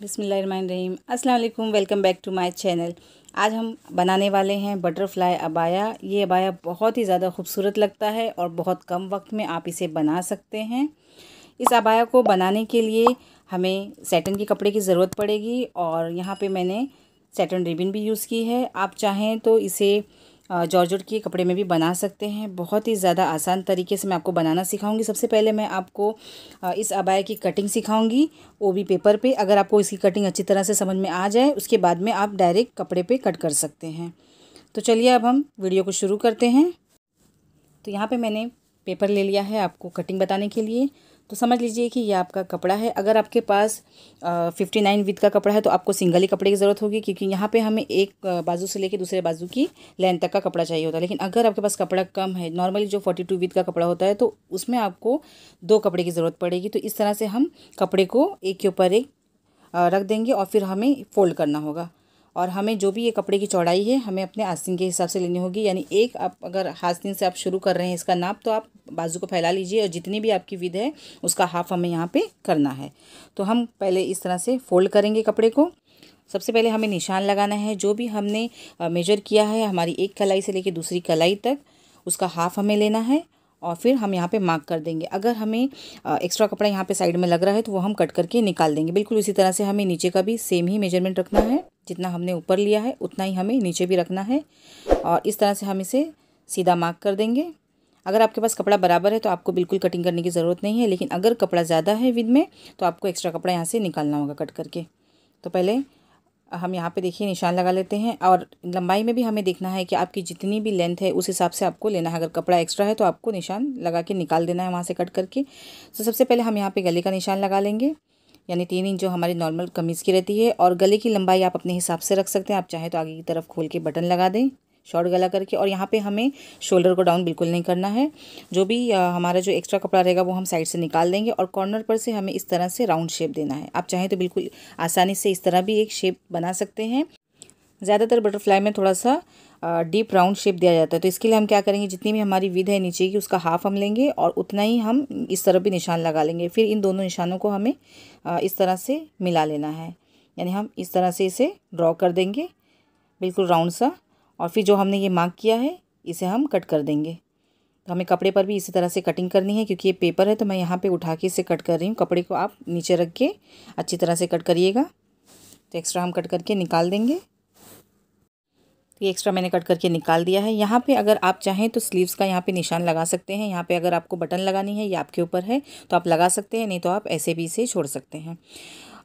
बिसमीम अल्लाम welcome back to my channel आज हम बनाने वाले हैं बटरफ्लाई अबाया ये अबाया बहुत ही ज़्यादा खूबसूरत लगता है और बहुत कम वक्त में आप इसे बना सकते हैं इस अबाया को बनाने के लिए हमें सेटन के कपड़े की ज़रूरत पड़ेगी और यहाँ पे मैंने सेटन रिबिन भी यूज़ की है आप चाहें तो इसे जॉर्जट के कपड़े में भी बना सकते हैं बहुत ही ज़्यादा आसान तरीके से मैं आपको बनाना सिखाऊंगी सबसे पहले मैं आपको इस अबाया की कटिंग सिखाऊंगी ओ भी पेपर पे अगर आपको इसकी कटिंग अच्छी तरह से समझ में आ जाए उसके बाद में आप डायरेक्ट कपड़े पे कट कर सकते हैं तो चलिए अब हम वीडियो को शुरू करते हैं तो यहाँ पर मैंने पेपर ले लिया है आपको कटिंग बताने के लिए तो समझ लीजिए कि ये आपका कपड़ा है अगर आपके पास फिफ्टी नाइन विथ का कपड़ा है तो आपको सिंगल ही कपड़े की ज़रूरत होगी क्योंकि यहाँ पे हमें एक बाजू से लेकर दूसरे बाजू की लेंथ तक का कपड़ा चाहिए होता है लेकिन अगर आपके पास कपड़ा कम है नॉर्मली जो फोर्टी टू विथ का कपड़ा होता है तो उसमें आपको दो कपड़े की ज़रूरत पड़ेगी तो इस तरह से हम कपड़े को एक के ऊपर एक रख देंगे और फिर हमें फ़ोल्ड करना होगा और हमें जो भी ये कपड़े की चौड़ाई है हमें अपने आस्तीन के हिसाब से लेनी होगी यानी एक आप अगर आस्तीन से आप शुरू कर रहे हैं इसका नाप तो आप बाजू को फैला लीजिए और जितनी भी आपकी विध है उसका हाफ हमें यहाँ पे करना है तो हम पहले इस तरह से फोल्ड करेंगे कपड़े को सबसे पहले हमें निशान लगाना है जो भी हमने मेजर किया है हमारी एक कलाई से लेकर दूसरी कलाई तक उसका हाफ हमें लेना है और फिर हम यहाँ पे मार्क कर देंगे अगर हमें एक्स्ट्रा कपड़ा यहाँ पे साइड में लग रहा है तो वो हम कट करके निकाल देंगे बिल्कुल उसी तरह से हमें नीचे का भी सेम ही मेजरमेंट रखना है जितना हमने ऊपर लिया है उतना ही हमें नीचे भी रखना है और इस तरह से हम इसे सीधा मार्क कर देंगे अगर आपके पास कपड़ा बराबर है तो आपको बिल्कुल कटिंग करने की ज़रूरत नहीं है लेकिन अगर कपड़ा ज़्यादा है विद में तो आपको एक्स्ट्रा कपड़ा यहाँ से निकालना होगा कट करके तो पहले हम यहाँ पे देखिए निशान लगा लेते हैं और लंबाई में भी हमें देखना है कि आपकी जितनी भी लेंथ है उस हिसाब से आपको लेना है अगर कपड़ा एक्स्ट्रा है तो आपको निशान लगा के निकाल देना है वहाँ से कट करके तो सबसे पहले हम यहाँ पे गले का निशान लगा लेंगे यानी तीन इंच जो हमारी नॉर्मल कमीज़ की रहती है और गले की लंबाई आप अपने हिसाब से रख सकते हैं आप चाहें तो आगे की तरफ खोल के बटन लगा दें शॉर्ट गला करके और यहाँ पे हमें शोल्डर को डाउन बिल्कुल नहीं करना है जो भी हमारा जो एक्स्ट्रा कपड़ा रहेगा वो हम साइड से निकाल देंगे और कॉर्नर पर से हमें इस तरह से राउंड शेप देना है आप चाहें तो बिल्कुल आसानी से इस तरह भी एक शेप बना सकते हैं ज़्यादातर बटरफ्लाई में थोड़ा सा डीप राउंड शेप दिया जाता है तो इसके लिए हम क्या करेंगे जितनी भी हमारी विध है नीचे की उसका हाफ हम लेंगे और उतना ही हम इस तरह भी निशान लगा लेंगे फिर इन दोनों निशानों को हमें इस तरह से मिला लेना है यानी हम इस तरह से इसे ड्रॉ कर देंगे बिल्कुल राउंड सा और फिर जो हमने ये मार्क किया है इसे हम कट कर देंगे तो हमें कपड़े पर भी इसी तरह से कटिंग करनी है क्योंकि ये पेपर है तो मैं यहाँ पे उठा के इसे कट कर रही हूँ कपड़े को आप नीचे रख के अच्छी तरह से कट करिएगा तो एक्स्ट्रा हम कट करके निकाल देंगे तो ये एक्स्ट्रा मैंने कट करके निकाल दिया है यहाँ पे अगर आप चाहें तो स्लीव्स का यहाँ पे निशान लगा सकते हैं यहाँ पे अगर आपको बटन लगानी है ये आपके ऊपर है तो आप लगा सकते हैं नहीं तो आप ऐसे भी इसे छोड़ सकते हैं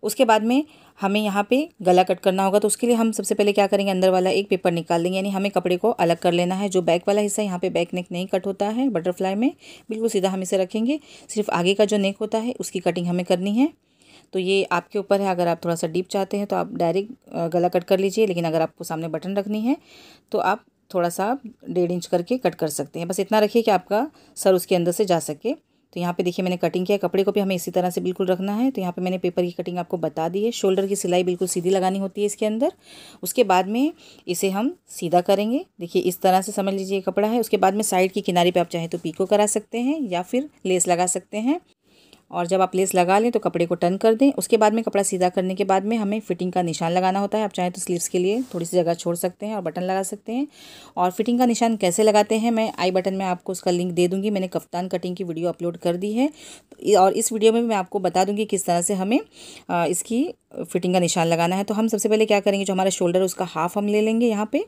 उसके बाद में हमें यहाँ पे गला कट करना होगा तो उसके लिए हम सबसे पहले क्या करेंगे अंदर वाला एक पेपर निकाल देंगे यानी हमें कपड़े को अलग कर लेना है जो बैक वाला हिस्सा यहाँ पे बैक नेक नहीं कट होता है बटरफ्लाई में बिल्कुल सीधा हम इसे रखेंगे सिर्फ आगे का जो नेक होता है उसकी कटिंग हमें करनी है तो ये आपके ऊपर है अगर आप थोड़ा सा डीप चाहते हैं तो आप डायरेक्ट गला कट कर लीजिए लेकिन अगर आपको सामने बटन रखनी है तो आप थोड़ा सा डेढ़ इंच करके कट कर सकते हैं बस इतना रखिए कि आपका सर उसके अंदर से जा सके तो यहाँ पे देखिए मैंने कटिंग किया कपड़े को भी हमें इसी तरह से बिल्कुल रखना है तो यहाँ पे मैंने पेपर की कटिंग आपको बता दी है शोल्डर की सिलाई बिल्कुल सीधी लगानी होती है इसके अंदर उसके बाद में इसे हम सीधा करेंगे देखिए इस तरह से समझ लीजिए कपड़ा है उसके बाद में साइड के किनारे पर आप चाहें तो पीको करा सकते हैं या फिर लेस लगा सकते हैं और जब आप लेस लगा लें तो कपड़े को टर्न कर दें उसके बाद में कपड़ा सीधा करने के बाद में हमें फिटिंग का निशान लगाना होता है आप चाहें तो स्लीव्स के लिए थोड़ी सी जगह छोड़ सकते हैं और बटन लगा सकते हैं और फिटिंग का निशान कैसे लगाते हैं मैं आई बटन में आपको उसका लिंक दे दूँगी मैंने कप्तान कटिंग की वीडियो अपलोड कर दी है और इस वीडियो में मैं आपको बता दूँगी किस तरह से हमें इसकी फिटिंग का निशान लगाना है तो हम सबसे पहले क्या करेंगे जो हमारा शोल्डर उसका हाफ हम ले लेंगे यहाँ पर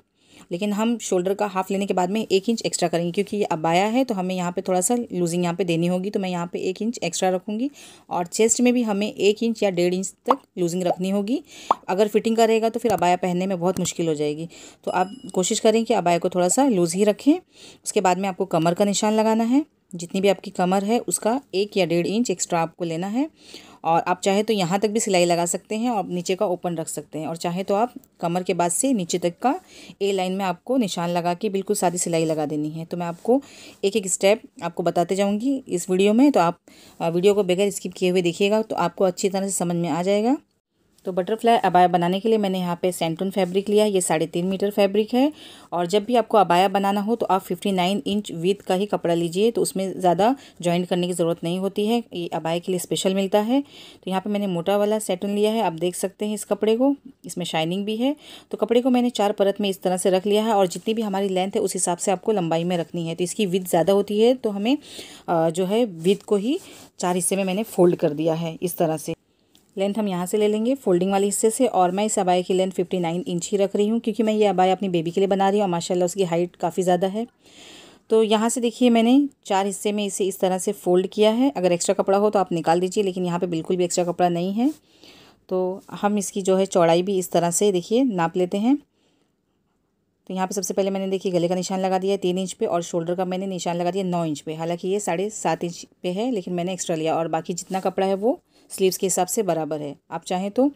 लेकिन हम शोल्डर का हाफ लेने के बाद में एक इंच एक्स्ट्रा करेंगे क्योंकि ये अबाया है तो हमें यहाँ पे थोड़ा सा लूजिंग यहाँ पे देनी होगी तो मैं यहाँ पे एक इंच एक्स्ट्रा रखूँगी और चेस्ट में भी हमें एक इंच या डेढ़ इंच तक लूजिंग रखनी होगी अगर फिटिंग करेगा तो फिर अबाया पहनने में बहुत मुश्किल हो जाएगी तो आप कोशिश करें कि अबाया को थोड़ा सा लूज़ ही रखें उसके बाद में आपको कमर का निशान लगाना है जितनी भी आपकी कमर है उसका एक या डेढ़ इंच एक्स्ट्रा आपको लेना है और आप चाहे तो यहाँ तक भी सिलाई लगा सकते हैं और नीचे का ओपन रख सकते हैं और चाहे तो आप कमर के बाद से नीचे तक का ए लाइन में आपको निशान लगा के बिल्कुल सादी सिलाई लगा देनी है तो मैं आपको एक एक स्टेप आपको बताते जाऊँगी इस वीडियो में तो आप वीडियो को बगैर स्किप किए हुए देखिएगा तो आपको अच्छी तरह से समझ में आ जाएगा तो बटरफ्लाई अबाया बनाने के लिए मैंने यहाँ पे सेंटून फैब्रिक लिया ये साढ़े तीन मीटर फैब्रिक है और जब भी आपको अबाया बनाना हो तो आप फिफ्टी नाइन इंच विथ का ही कपड़ा लीजिए तो उसमें ज़्यादा ज्वाइंट करने की ज़रूरत नहीं होती है ये अबाया के लिए स्पेशल मिलता है तो यहाँ पर मैंने मोटा वाला सेटून लिया है आप देख सकते हैं इस कपड़े को इसमें शाइनिंग भी है तो कपड़े को मैंने चार परत में इस तरह से रख लिया है और जितनी भी हमारी लेंथ है उस हिसाब से आपको लंबाई में रखनी है तो इसकी विथ ज़्यादा होती है तो हमें जो है विथ को ही चार हिस्से में मैंने फोल्ड कर दिया है इस तरह से लेंथ हम यहाँ से ले लेंगे फोल्डिंग वाले हिस्से से और मैं इस अबाई की लेंथ फिफ्टी नाइन इंच ही रख रही हूँ क्योंकि मैं ये अबाया अपनी बेबी के लिए बना रही हूँ और माशाल्लाह उसकी हाइट काफ़ी ज़्यादा है तो यहाँ से देखिए मैंने चार हिस्से में इसे इस तरह से फोल्ड किया है अगर एक्स्ट्रा कपड़ा हो तो आप निकाल दीजिए लेकिन यहाँ पर बिल्कुल भी एक्स्ट्रा कपड़ा नहीं है तो हम इसकी जो है चौड़ाई भी इस तरह से देखिए नाप लेते हैं तो यहाँ पे सबसे पहले मैंने देखिए गले का निशान लगा दिया है तीन इंच पे और शोल्डर का मैंने निशान लगा दिया नौ इंच पे हालांकि ये साढ़े सात इंच पे है लेकिन मैंने एक्स्ट्रा लिया और बाकी जितना कपड़ा है वो स्लीव्स के हिसाब से बराबर है आप चाहें तो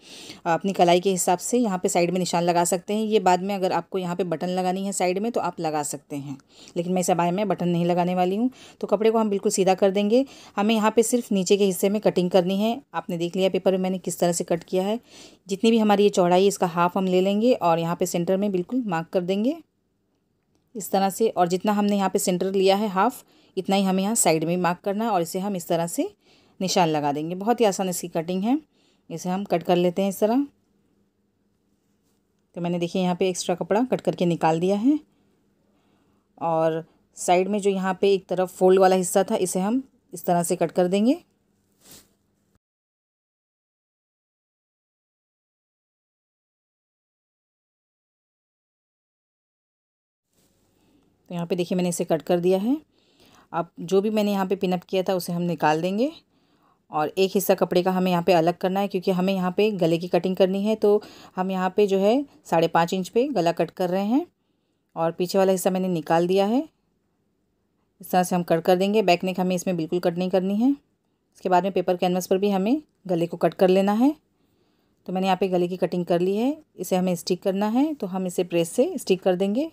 अपनी कलाई के हिसाब से यहाँ पे साइड में निशान लगा सकते हैं ये बाद में अगर आपको यहाँ पे बटन लगानी है साइड में तो आप लगा सकते हैं लेकिन मैं सबाई में बटन नहीं लगाने वाली हूँ तो कपड़े को हम बिल्कुल सीधा कर देंगे हमें यहाँ पर सिर्फ नीचे के हिस्से में कटिंग करनी है आपने देख लिया पेपर में मैंने किस तरह से कट किया है जितनी भी हमारी ये चौड़ाई इसका हाफ हम ले लेंगे और यहाँ पर सेंटर में बिल्कुल मार्क कर देंगे लेंगे इस तरह से और जितना हमने यहाँ पे सेंटर लिया है हाफ़ इतना ही हमें यहाँ साइड में मार्क करना है और इसे हम इस तरह से निशान लगा देंगे बहुत ही आसान इसकी कटिंग है इसे हम कट कर लेते हैं इस तरह तो मैंने देखिए यहाँ पे एक्स्ट्रा कपड़ा कट करके निकाल दिया है और साइड में जो यहाँ पे एक तरफ फोल्ड वाला हिस्सा था इसे हम इस तरह से कट कर देंगे तो यहाँ पे देखिए मैंने इसे कट कर दिया है अब जो भी मैंने यहाँ पे पिनअप किया था उसे हम निकाल देंगे और एक हिस्सा कपड़े का हमें यहाँ पे अलग करना है क्योंकि हमें यहाँ पे गले की कटिंग करनी है तो हम यहाँ पे जो है साढ़े पाँच इंच पे गला कट कर रहे हैं और पीछे वाला हिस्सा मैंने निकाल दिया है इस तरह से हम कट कर देंगे बैक नेक हमें इसमें बिल्कुल कट नहीं करनी है इसके बाद में पेपर कैनवस पर भी हमें गले को कट कर लेना है तो मैंने यहाँ पे गले की कटिंग कर ली है इसे हमें स्टिक करना है तो हम इसे प्रेस से स्टिक कर देंगे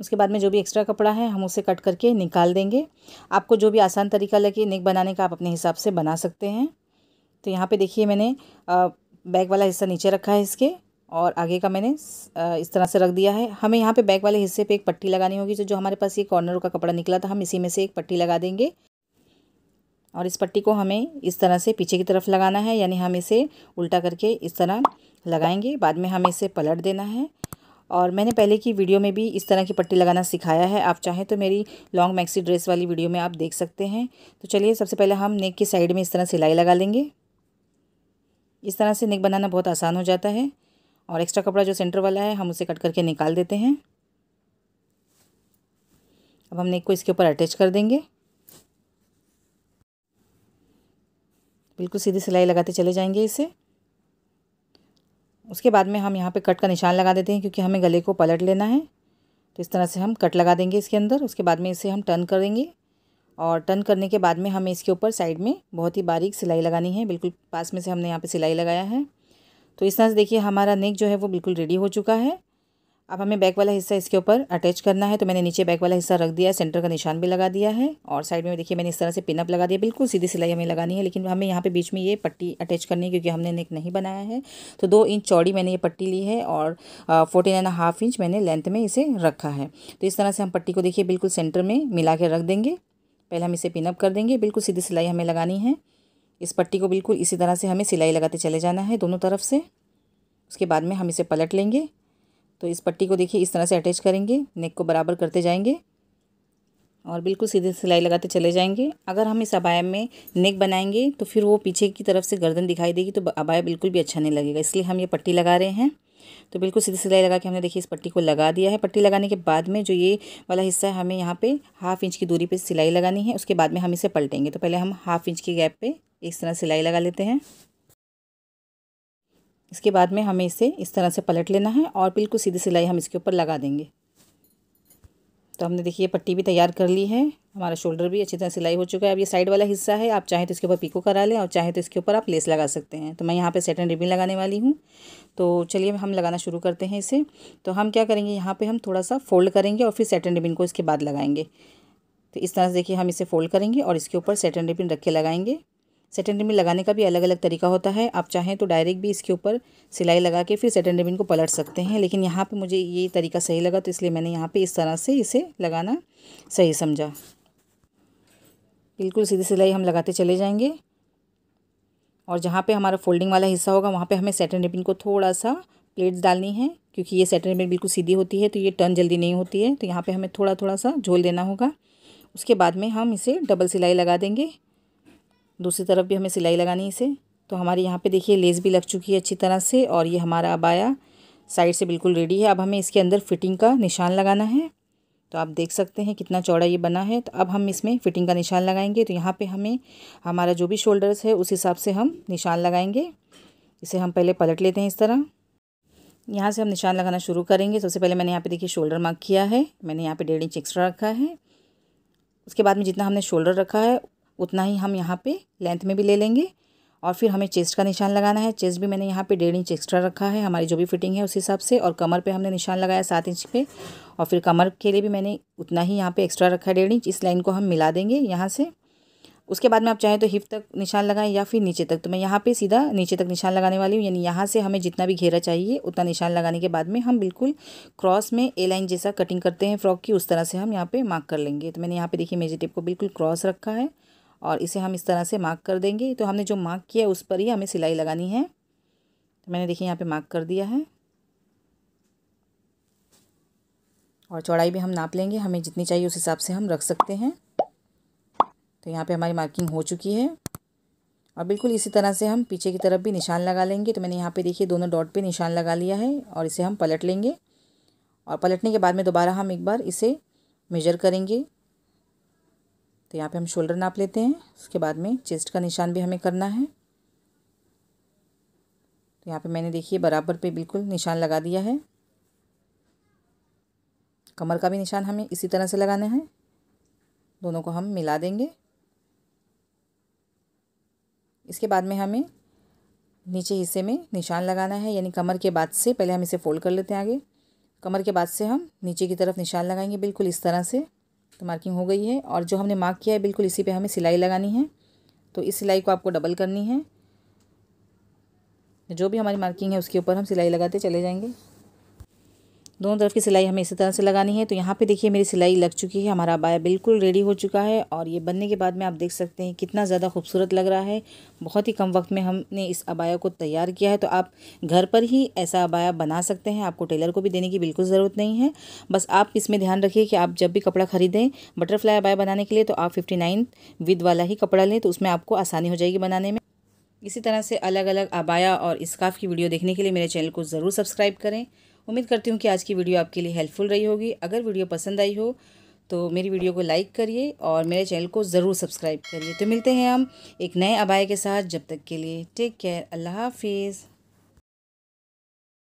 उसके बाद में जो भी एक्स्ट्रा कपड़ा है हम उसे कट करके निकाल देंगे आपको जो भी आसान तरीका लगे नेक बनाने का आप अपने हिसाब से बना सकते हैं तो यहाँ पे देखिए मैंने बैक वाला हिस्सा नीचे रखा है इसके और आगे का मैंने इस तरह से रख दिया है हमें यहाँ पे बैक वाले हिस्से पे एक पट्टी लगानी होगी तो जो हमारे पास ये कॉर्नर का कपड़ा निकला था हम इसी में से एक पट्टी लगा देंगे और इस पट्टी को हमें इस तरह से पीछे की तरफ लगाना है यानी हम इसे उल्टा करके इस तरह लगाएंगे बाद में हमें इसे पलट देना है और मैंने पहले की वीडियो में भी इस तरह की पट्टी लगाना सिखाया है आप चाहें तो मेरी लॉन्ग मैक्सी ड्रेस वाली वीडियो में आप देख सकते हैं तो चलिए सबसे पहले हम नेक की साइड में इस तरह सिलाई लगा लेंगे इस तरह से नेक बनाना बहुत आसान हो जाता है और एक्स्ट्रा कपड़ा जो सेंटर वाला है हम उसे कट करके निकाल देते हैं अब हम नेक को इसके ऊपर अटैच कर देंगे बिल्कुल सीधी सिलाई लगाते चले जाएंगे इसे उसके बाद में हम यहाँ पे कट का निशान लगा देते हैं क्योंकि हमें गले को पलट लेना है तो इस तरह से हम कट लगा देंगे इसके अंदर उसके बाद में इसे हम टर्न करेंगे और टर्न करने के बाद में हमें इसके ऊपर साइड में बहुत ही बारीक सिलाई लगानी है बिल्कुल पास में से हमने यहाँ पर सिलाई लगाया है तो इस तरह से देखिए हमारा नेक जो है वो बिल्कुल रेडी हो चुका है अब हमें बैक वाला हिस्सा इसके ऊपर अटैच करना है तो मैंने नीचे बैक वाला हिस्सा रख दिया है सेंटर का निशान भी लगा दिया है और साइड में देखिए मैंने इस तरह से पिनअप लगा दिया बिल्कुल सीधी सिलाई हमें लगानी है लेकिन हमें यहाँ पे बीच में ये पट्टी अटैच करनी है क्योंकि हमने नेक नहीं बनाया है तो दो इंच चौड़ी मैंने ये पट्टी ली है और फोर्टीन एंड हाफ इंच मैंने लेंथ में इसे रखा है तो इस तरह से हम पट्टी को देखिए बिल्कुल सेंटर में मिला के रख देंगे पहले हम इसे पिनअप कर देंगे बिल्कुल सीधी सिलाई हमें लगानी है इस पट्टी को बिल्कुल इसी तरह से हमें सिलाई लगाते चले जाना है दोनों तरफ से उसके बाद में हम इसे पलट लेंगे तो इस पट्टी को देखिए इस तरह से अटैच करेंगे नेक को बराबर करते जाएंगे और बिल्कुल सीधे सिलाई लगाते चले जाएंगे अगर हम इस अबाया में नेक बनाएंगे तो फिर वो पीछे की तरफ से गर्दन दिखाई देगी तो अबाया बिल्कुल भी अच्छा नहीं लगेगा इसलिए हम ये पट्टी लगा रहे हैं तो बिल्कुल सीधे सिलाई लगा के हमने देखिए इस पट्टी को लगा दिया है पट्टी लगाने के बाद में जो ये वाला हिस्सा है हमें यहाँ पर हाफ इंच की दूरी पर सिलाई लगानी है उसके बाद में हम इसे पलटेंगे तो पहले हम हाफ इंच के गैप पर इस तरह सिलाई लगा लेते हैं इसके बाद में हमें इसे इस तरह से पलट लेना है और बिल्कुल सीधी सिलाई हम इसके ऊपर लगा देंगे तो हमने देखिए पट्टी भी तैयार कर ली है हमारा शोल्डर भी अच्छी तरह सिलाई हो चुका है अब ये साइड वाला हिस्सा है आप चाहे तो इसके ऊपर पीको करा लें और चाहे तो इसके ऊपर आप लेस लगा सकते हैं तो मैं यहाँ पे सेटन रिबिन लगाने वाली हूँ तो चलिए हम लगाना शुरू करते हैं इसे तो हम क्या करेंगे यहाँ पर हम थोड़ा सा फोल्ड करेंगे और फिर सेटन रिबिन को इसके बाद लगाएंगे तो इस तरह से देखिए हम इसे फोल्ड करेंगे और इसके ऊपर सेटन रिबिन रख के लगाएंगे सेकेंड रिबिन लगाने का भी अलग अलग तरीका होता है आप चाहें तो डायरेक्ट भी इसके ऊपर सिलाई लगा के फिर सेकेंड रिबिन को पलट सकते हैं लेकिन यहाँ पे मुझे ये तरीका सही लगा तो इसलिए मैंने यहाँ पे इस तरह से इसे लगाना सही समझा बिल्कुल सीधी सिलाई हम लगाते चले जाएंगे और जहाँ पर हमारा फोल्डिंग वाला हिस्सा होगा वहाँ पर हमें सेटन रिबिन को थोड़ा सा प्लेट्स डालनी है क्योंकि ये सेटन रिबिन बिल्कुल सीधी होती है तो ये टर्न जल्दी नहीं होती है तो यहाँ पर हमें थोड़ा थोड़ा सा झोल देना होगा उसके बाद में हम इसे डबल सिलाई लगा देंगे दूसरी तरफ भी हमें सिलाई लगानी इसे तो हमारे यहाँ पे देखिए लेस भी लग चुकी है अच्छी तरह से और ये हमारा अब आया साइड से बिल्कुल रेडी है अब हमें इसके अंदर फिटिंग का निशान लगाना है तो आप देख सकते हैं कितना चौड़ा ये बना है तो अब हम इसमें फिटिंग का निशान लगाएंगे तो यहाँ पे हमें हमारा जो भी शोल्डर्स है उस हिसाब से हम निशान लगाएंगे इसे हम पहले पलट लेते हैं इस तरह यहाँ से हम निशान लगाना शुरू करेंगे सबसे पहले मैंने यहाँ पे देखिए शोल्डर मार्क किया है मैंने यहाँ पे डेढ़ इंच एक्स्ट्रा रखा है उसके बाद में जितना हमने शोल्डर रखा है उतना ही हम यहाँ पे लेंथ में भी ले लेंगे और फिर हमें चेस्ट का निशान लगाना है चेस्ट भी मैंने यहाँ पे डेढ़ इंच एक्स्ट्रा रखा है हमारी जो भी फिटिंग है उस हिसाब से और कमर पे हमने निशान लगाया सात इंच पे और फिर कमर के लिए भी मैंने उतना ही यहाँ पे एक्स्ट्रा रखा है डेढ़ इंच इस लाइन को हम मिला देंगे यहाँ से उसके बाद में आप चाहें तो हिप तक निशान लगाएं या फिर नीचे तक तो मैं यहाँ पर सीधा नीचे तक निशान लगाने वाली हूँ यानी यहाँ से हमें जितना भी घेरा चाहिए उतना निशान लगाने के बाद में हम बिल्कुल क्रॉस में ए लाइन जैसा कटिंग करते हैं फ्रॉक की उस तरह से हम यहाँ पे मार्क कर लेंगे तो मैंने यहाँ पर देखिए मेजी टेप को बिल्कुल क्रॉस रखा है और इसे हम इस तरह से मार्क कर देंगे तो हमने जो मार्क किया उस पर ही हमें सिलाई लगानी है तो मैंने देखिए यहाँ पे मार्क कर दिया है और चौड़ाई भी हम नाप लेंगे हमें जितनी चाहिए उस हिसाब से हम रख सकते हैं तो यहाँ पे हमारी मार्किंग हो चुकी है और बिल्कुल इसी तरह से हम पीछे की तरफ भी निशान लगा लेंगे तो मैंने यहाँ पर देखिए दोनों डॉट पर निशान लगा लिया है और इसे हम पलट लेंगे और पलटने के बाद में दोबारा हम एक बार इसे मेजर करेंगे तो यहाँ पे हम शोल्डर नाप लेते हैं उसके बाद में चेस्ट का निशान भी हमें करना है तो यहाँ पे मैंने देखिए बराबर पे बिल्कुल निशान लगा दिया है कमर का भी निशान हमें इसी तरह से लगाना है दोनों को हम मिला देंगे इसके बाद में हमें नीचे हिस्से में निशान लगाना है यानी कमर के बाद से पहले हम इसे फोल्ड कर लेते हैं आगे कमर के बाद से हम नीचे की तरफ निशान लगाएंगे बिल्कुल इस तरह से तो मार्किंग हो गई है और जो हमने मार्क किया है बिल्कुल इसी पे हमें सिलाई लगानी है तो इस सिलाई को आपको डबल करनी है जो भी हमारी मार्किंग है उसके ऊपर हम सिलाई लगाते चले जाएंगे दोनों तरफ की सिलाई हमें इसी तरह से लगानी है तो यहाँ पे देखिए मेरी सिलाई लग चुकी है हमारा बाया बिल्कुल रेडी हो चुका है और ये बनने के बाद में आप देख सकते हैं कितना ज़्यादा खूबसूरत लग रहा है बहुत ही कम वक्त में हमने इस अबाया को तैयार किया है तो आप घर पर ही ऐसा अबाया बना सकते हैं आपको टेलर को भी देने की बिल्कुल ज़रूरत नहीं है बस आप इसमें ध्यान रखिए कि आप जब भी कपड़ा ख़रीदें बटरफ्लाई अबाया बनाने के लिए तो आप फिफ्टी नाइन विद वाला ही कपड़ा लें तो उसमें आपको आसानी हो जाएगी बनाने में इसी तरह से अलग अलग अबाया और स्काफ की वीडियो देखने के लिए मेरे चैनल को ज़रूर सब्सक्राइब करें उम्मीद करती हूँ कि आज की वीडियो आपके लिए हेल्पफुल रही होगी अगर वीडियो पसंद आई हो तो मेरी वीडियो को लाइक करिए और मेरे चैनल को ज़रूर सब्सक्राइब करिए तो मिलते हैं हम एक नए अबाए के साथ जब तक के लिए टेक केयर अल्लाह हाफिज़